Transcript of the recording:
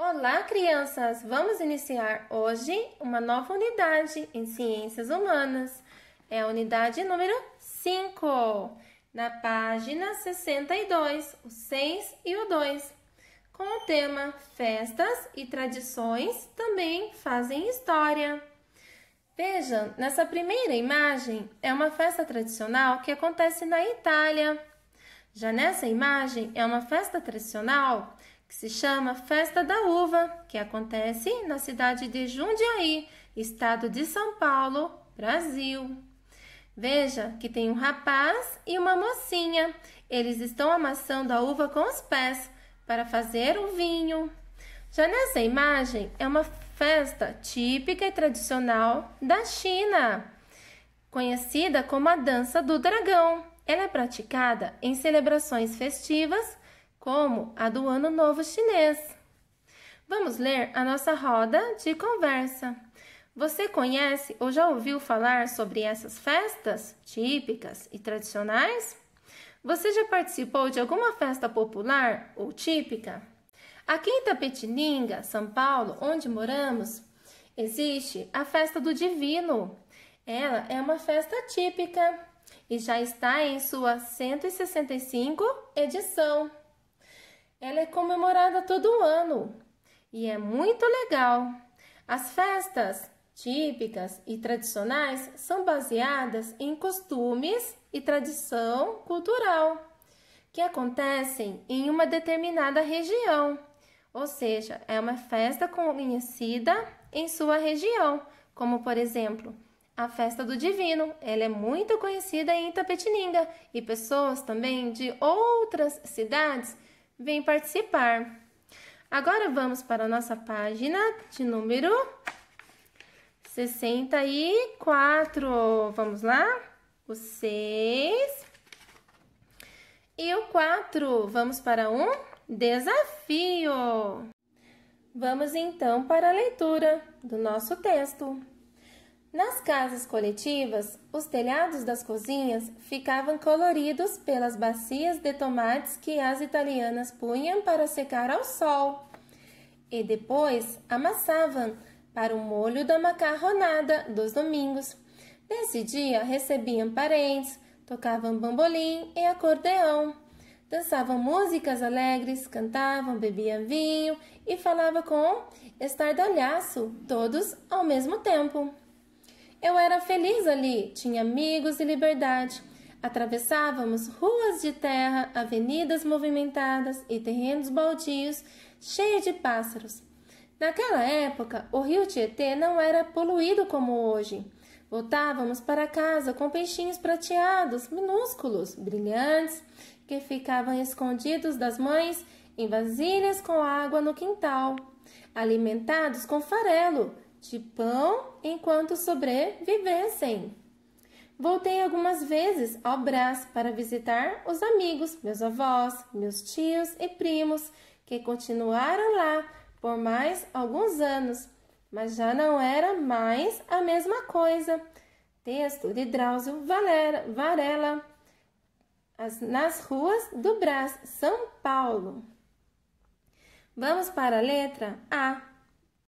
Olá, crianças! Vamos iniciar hoje uma nova unidade em Ciências Humanas. É a unidade número 5, na página 62, o 6 e o 2, com o tema Festas e Tradições também fazem história. Vejam, nessa primeira imagem é uma festa tradicional que acontece na Itália. Já nessa imagem é uma festa tradicional que se chama Festa da Uva, que acontece na cidade de Jundiaí, estado de São Paulo, Brasil. Veja que tem um rapaz e uma mocinha. Eles estão amassando a uva com os pés para fazer o vinho. Já nessa imagem é uma festa típica e tradicional da China, conhecida como a dança do dragão. Ela é praticada em celebrações festivas como a do Ano Novo Chinês. Vamos ler a nossa roda de conversa. Você conhece ou já ouviu falar sobre essas festas típicas e tradicionais? Você já participou de alguma festa popular ou típica? Aqui em Tapetininga, São Paulo, onde moramos, existe a festa do Divino. Ela é uma festa típica e já está em sua 165 edição. Ela é comemorada todo ano e é muito legal. As festas típicas e tradicionais são baseadas em costumes e tradição cultural que acontecem em uma determinada região, ou seja, é uma festa conhecida em sua região, como por exemplo a festa do Divino. Ela é muito conhecida em Itapetininga e pessoas também de outras cidades Vem participar. Agora vamos para a nossa página de número 64. Vamos lá? O 6 e o 4. Vamos para um desafio. Vamos então para a leitura do nosso texto. Nas casas coletivas, os telhados das cozinhas ficavam coloridos pelas bacias de tomates que as italianas punham para secar ao sol e depois amassavam para o molho da macarronada dos domingos. Nesse dia recebiam parentes, tocavam bambolim e acordeão, dançavam músicas alegres, cantavam, bebiam vinho e falavam com estardalhaço, todos ao mesmo tempo. Eu era feliz ali, tinha amigos e liberdade. Atravessávamos ruas de terra, avenidas movimentadas e terrenos baldios cheios de pássaros. Naquela época, o rio Tietê não era poluído como hoje. Voltávamos para casa com peixinhos prateados, minúsculos, brilhantes, que ficavam escondidos das mães em vasilhas com água no quintal, alimentados com farelo, de pão enquanto sobrevivessem. Voltei algumas vezes ao Brás para visitar os amigos, meus avós, meus tios e primos, que continuaram lá por mais alguns anos, mas já não era mais a mesma coisa. Texto de Drauzio Varela, nas ruas do Brás, São Paulo. Vamos para a letra A.